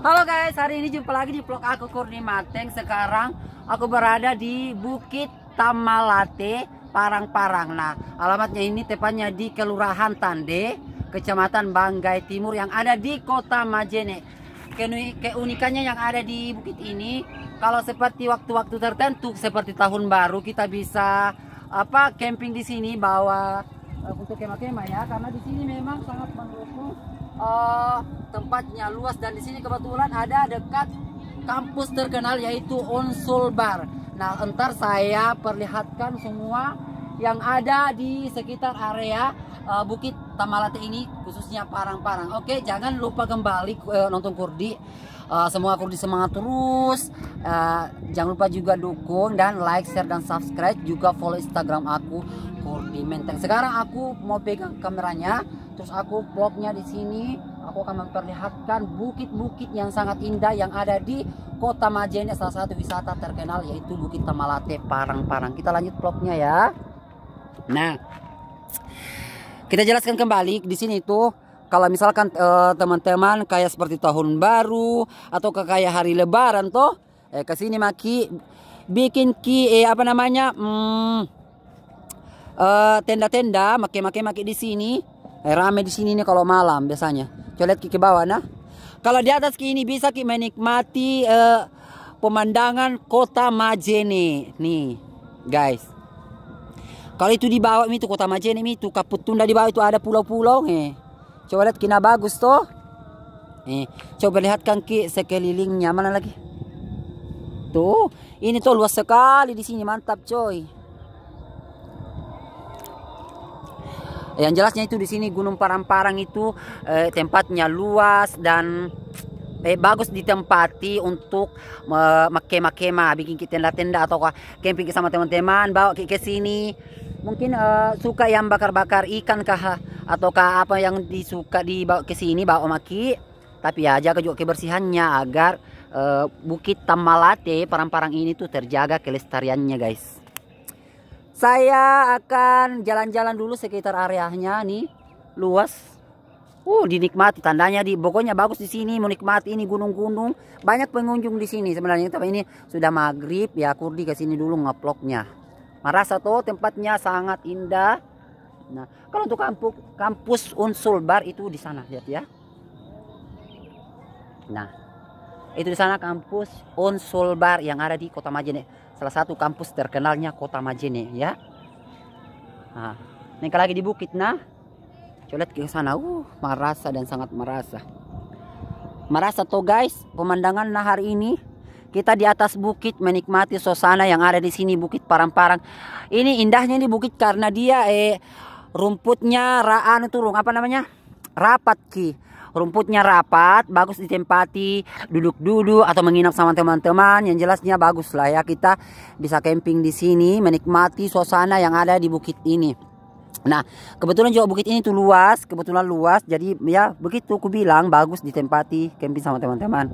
Halo guys, hari ini jumpa lagi di vlog aku Kurni Mateng. Sekarang aku berada di Bukit Tamalate, Parang-Parang. Nah, alamatnya ini tepatnya di Kelurahan Tande, Kecamatan Banggai Timur yang ada di Kota Majene. Keunikannya yang ada di bukit ini, kalau seperti waktu-waktu tertentu seperti tahun baru kita bisa apa camping di sini bawa eh, untuk kemah-kemah ya karena di sini memang sangat mendukung uh, tempatnya luas dan di sini kebetulan ada dekat kampus terkenal yaitu Unsul Bar. Nah, entar saya perlihatkan semua yang ada di sekitar area uh, Bukit Tamalate ini khususnya parang-parang. Oke, jangan lupa kembali uh, nonton Kurdi. Uh, semua Kurdi semangat terus. Uh, jangan lupa juga dukung dan like, share dan subscribe juga follow Instagram aku Kurdi Menteng. Sekarang aku mau pegang kameranya terus aku vlognya di sini aku akan memperlihatkan bukit-bukit yang sangat indah yang ada di kota Majene salah satu wisata terkenal yaitu Bukit Tamalate Parang-Parang kita lanjut vlognya ya nah kita jelaskan kembali di sini itu kalau misalkan eh, teman-teman kayak seperti tahun baru atau ke kayak hari lebaran toh eh ke sini maki bikin ki eh apa namanya hmm, tenda eh, tenda-tenda make-make maki di sini Eh, rame di sini nih kalau malam biasanya. Coba lihat ke bawah nah. Kalau di atas kini bisa kita menikmati uh, pemandangan kota Majene nih, guys. Kalau itu di bawah itu kota Majene itu Kaputunda di bawah itu ada pulau-pulau nih. Eh. Coba lihat kina bagus tuh. Eh, coba lihat kan ki sekelilingnya mana lagi? Tuh, ini tuh luas sekali di sini mantap coy. Yang jelasnya itu di sini Gunung Parang-Parang itu eh, tempatnya luas dan eh, bagus ditempati untuk eh, makema-kema, bikin tenda-tenda atau camping sama teman-teman, bawa ke, sini. Mungkin eh, suka yang bakar-bakar ikan kah ataukah apa yang disuka dibawa ke sini bawa maki. Tapi ya jaga juga kebersihannya agar eh, Bukit Tamalate Parang-Parang ini tuh terjaga kelestariannya guys. Saya akan jalan-jalan dulu sekitar areanya nih. Luas. Uh, dinikmati tandanya di pokoknya bagus di sini menikmati ini gunung-gunung. Banyak pengunjung di sini sebenarnya tapi ini sudah maghrib ya Kurdi ke sini dulu ngeploknya. Merasa tuh tempatnya sangat indah. Nah, kalau untuk kampus kampus Unsul Bar itu di sana lihat ya. Nah, itu di sana kampus Unsul Bar yang ada di Kota Majene salah satu kampus terkenalnya kota Majene ya. Nah, ini lagi di bukit nah. Coba lihat ke sana, uh, merasa dan sangat merasa. Merasa tuh guys, pemandangan nah hari ini kita di atas bukit menikmati suasana yang ada di sini bukit parang-parang. Ini indahnya ini bukit karena dia eh rumputnya raan itu apa namanya? rapat ki rumputnya rapat, bagus ditempati, duduk-duduk atau menginap sama teman-teman. Yang jelasnya bagus lah ya kita bisa camping di sini, menikmati suasana yang ada di bukit ini. Nah, kebetulan juga bukit ini tuh luas, kebetulan luas, jadi ya begitu aku bilang bagus ditempati camping sama teman-teman.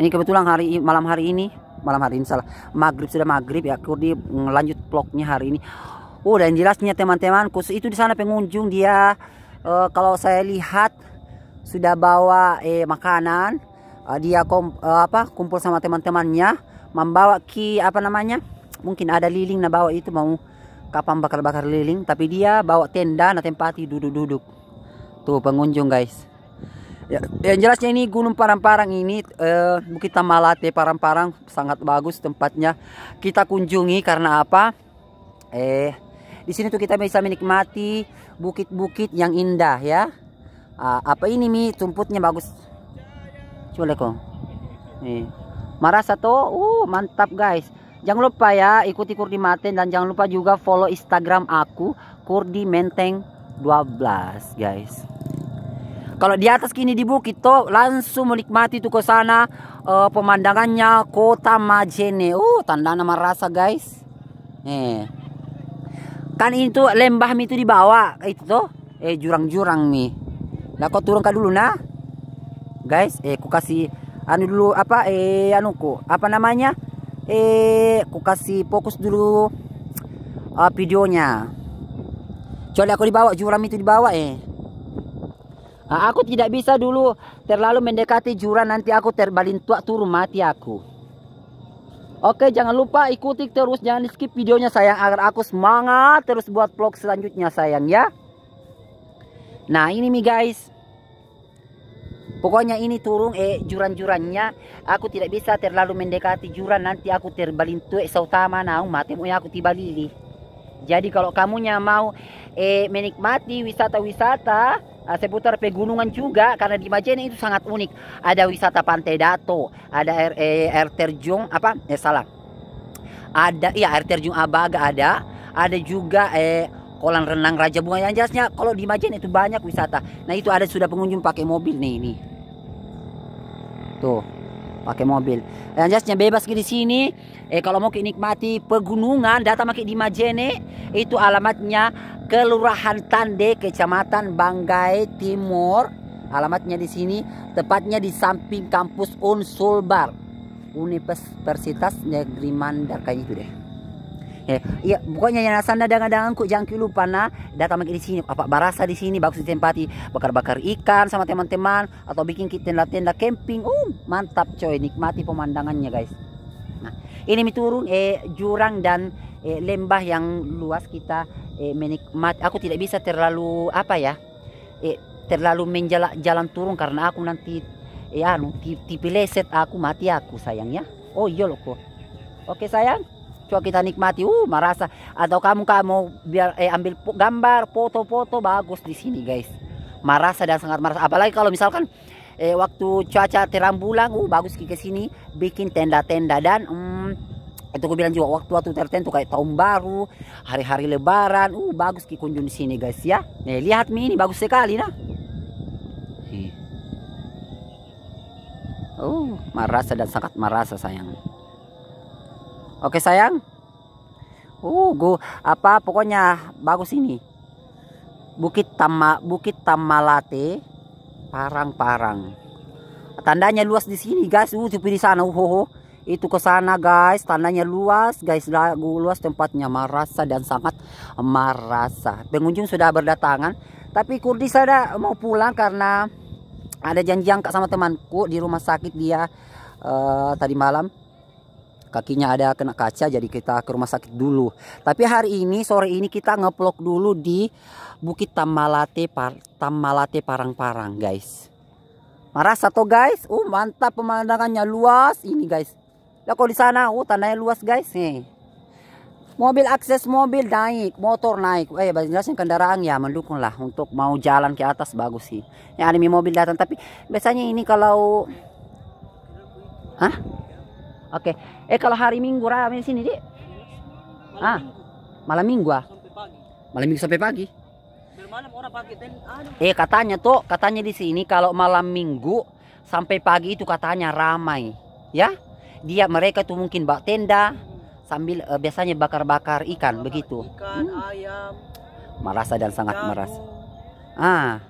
Ini kebetulan hari malam hari ini, malam hari ini salah, maghrib sudah maghrib ya, aku di lanjut vlognya hari ini. Oh, dan jelasnya teman-teman, khusus itu di sana pengunjung dia uh, kalau saya lihat sudah bawa eh, makanan uh, dia kom, uh, apa kumpul sama teman-temannya membawa ki apa namanya mungkin ada liling nah bawa itu mau kapan bakar-bakar liling tapi dia bawa tenda nah tempati duduk-duduk tuh pengunjung guys ya, yang jelasnya ini Gunung Parang-Parang ini eh, Bukit Tamalate ya, Parang-Parang sangat bagus tempatnya kita kunjungi karena apa eh di sini tuh kita bisa menikmati bukit-bukit yang indah ya. Uh, apa ini mi tumputnya bagus. Coba kok. Nih. Marasa tuh, uh mantap guys. Jangan lupa ya ikuti Kurdi Maten dan jangan lupa juga follow Instagram aku Kurdi Menteng 12 guys. Kalau di atas kini di bukit tuh langsung menikmati tuh ke sana uh, pemandangannya Kota Majene. Uh, tanda nama rasa guys. Nih kan itu lembah mi itu dibawa itu tuh eh jurang-jurang mi lah kau turun ke dulu nah guys eh ku kasih anu dulu apa eh anu ku apa namanya eh ku kasih fokus dulu uh, videonya coba aku dibawa jurang itu dibawa eh. Nah, aku tidak bisa dulu terlalu mendekati jurang nanti aku terbalin tua turun mati aku. Oke, jangan lupa ikuti terus, jangan di skip videonya sayang agar aku semangat terus buat vlog selanjutnya sayang ya. Nah, ini nih guys. Pokoknya ini turun eh juran-jurannya aku tidak bisa terlalu mendekati juran nanti aku terbalintuek sautama naung mati ya, aku tiba lili. Jadi kalau kamunya mau eh menikmati wisata-wisata Eh, seputar pegunungan juga karena di Majene itu sangat unik. Ada wisata pantai Dato, ada air, air eh, terjun apa? Eh salah. Ada ya air terjun Abaga ada, ada juga eh kolam renang Raja Bunga yang jelasnya kalau di Majene itu banyak wisata. Nah, itu ada sudah pengunjung pakai mobil nih ini. Tuh pakai mobil. Yang jelasnya bebas di sini. Eh kalau mau nikmati pegunungan datang pakai di Majene itu alamatnya Kelurahan Tande, Kecamatan Banggai Timur. Alamatnya di sini, tepatnya di samping kampus Unsulbar, Universitas Negeri Mandar kayak gitu deh. Iya pokoknya yang sana dengan dagang ku jangan lupa nah datang lagi di sini apa barasa di sini bagus ditempati bakar-bakar ikan sama teman-teman atau bikin tenda-tenda camping uh mantap coy nikmati pemandangannya guys nah ini miturun eh jurang dan eh, lembah yang luas kita eh, menikmati aku tidak bisa terlalu apa ya eh, terlalu menjalak jalan turun karena aku nanti ya eh, anu tipe leset aku mati aku sayang ya oh iya loh kok oke sayang coba kita nikmati uh merasa atau kamu kamu biar eh, ambil gambar foto-foto bagus di sini guys merasa dan sangat merasa apalagi kalau misalkan eh, waktu cuaca terang bulan uh bagus ke sini bikin tenda-tenda dan hmm, itu aku bilang juga waktu-waktu tertentu kayak tahun baru hari-hari lebaran uh bagus ki kunjung di sini guys ya nih eh, lihat mie ini bagus sekali nah Oh, uh, merasa dan sangat merasa sayang. Oke sayang. Uh, gua apa pokoknya bagus ini. Bukit Tama Bukit Tamalate Parang-parang. Tandanya luas di sini guys. Uh, di sana. Uh, uh, uh. Itu ke sana guys. Tandanya luas guys. Lagu Luas tempatnya merasa dan sangat merasa. Pengunjung sudah berdatangan. Tapi Kurdi saya mau pulang karena ada janji angkat sama temanku di rumah sakit dia uh, tadi malam kakinya ada kena kaca jadi kita ke rumah sakit dulu tapi hari ini sore ini kita ngeplok dulu di Bukit Tamalate Par Tamalate Parang-Parang guys marah satu guys uh mantap pemandangannya luas ini guys ya kalau di sana uh tanahnya luas guys nih mobil akses mobil naik motor naik eh jelasnya kendaraan ya mendukung lah untuk mau jalan ke atas bagus sih yang anime mobil datang tapi biasanya ini kalau Hah? Oke. Okay. Eh kalau hari Minggu rame sini, Dik? Malam ah. Minggu. Malam Minggu ah. Sampai pagi. Malam Minggu sampai pagi. Malam orang pagi ten, aduh. Eh katanya tuh, katanya di sini kalau malam Minggu sampai pagi itu katanya ramai, ya? Dia mereka tuh mungkin bak tenda sambil uh, biasanya bakar-bakar ikan bakar begitu. Ikan, hmm. ayam. Merasa dan sangat jamu. merasa. Ah.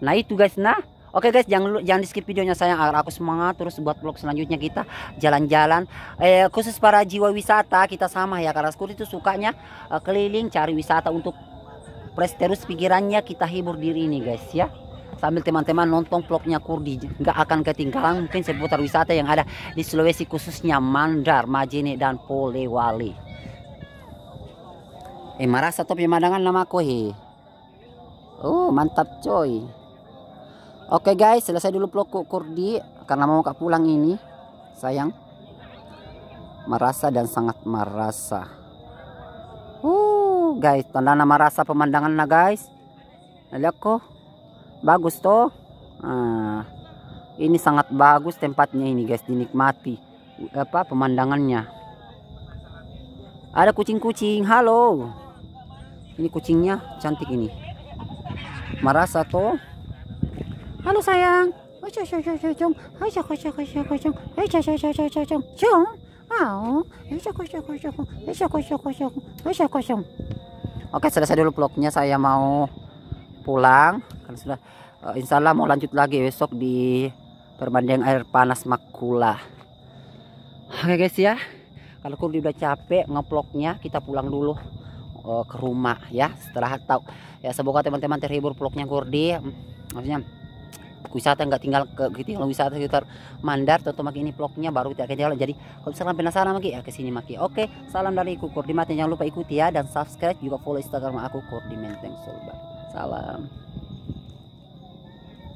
Nah itu guys, nah Oke okay guys, jangan jangan di skip videonya sayang agar aku semangat terus buat vlog selanjutnya kita jalan-jalan. Eh, khusus para jiwa wisata kita sama ya karena aku itu sukanya eh, keliling cari wisata untuk fresh terus pikirannya kita hibur diri ini guys ya. Sambil teman-teman nonton vlognya Kurdi nggak akan ketinggalan mungkin seputar wisata yang ada di Sulawesi khususnya Mandar, Majene dan Polewali. Eh marah satu pemandangan nama aku he. Oh mantap coy. Oke okay guys, selesai dulu vlog Kurdi karena mau kak pulang ini. Sayang. Merasa dan sangat merasa. Uh, guys, tanda nama rasa pemandangan lah guys. Lihat kok. Bagus toh. Nah, ini sangat bagus tempatnya ini guys, dinikmati. Apa pemandangannya? Ada kucing-kucing. Halo. Ini kucingnya cantik ini. Merasa toh. Halo sayang. Oke selesai dulu vlognya saya mau pulang kan sudah uh, insya Allah mau lanjut lagi besok di perbandingan air panas Makula oke guys ya kalau kurdi udah capek ngevlognya kita pulang dulu ke rumah ya setelah tahu ya semoga teman-teman terhibur vlognya kurdi maksudnya wisata nggak tinggal ke kalau wisata sekitar Mandar tentu maki ini vlognya baru kita akan jalan jadi kalau misalkan penasaran maki ya kesini maki oke salam dari aku Kurdi jangan lupa ikuti ya dan subscribe juga follow Instagram aku Kurdi Menteng salam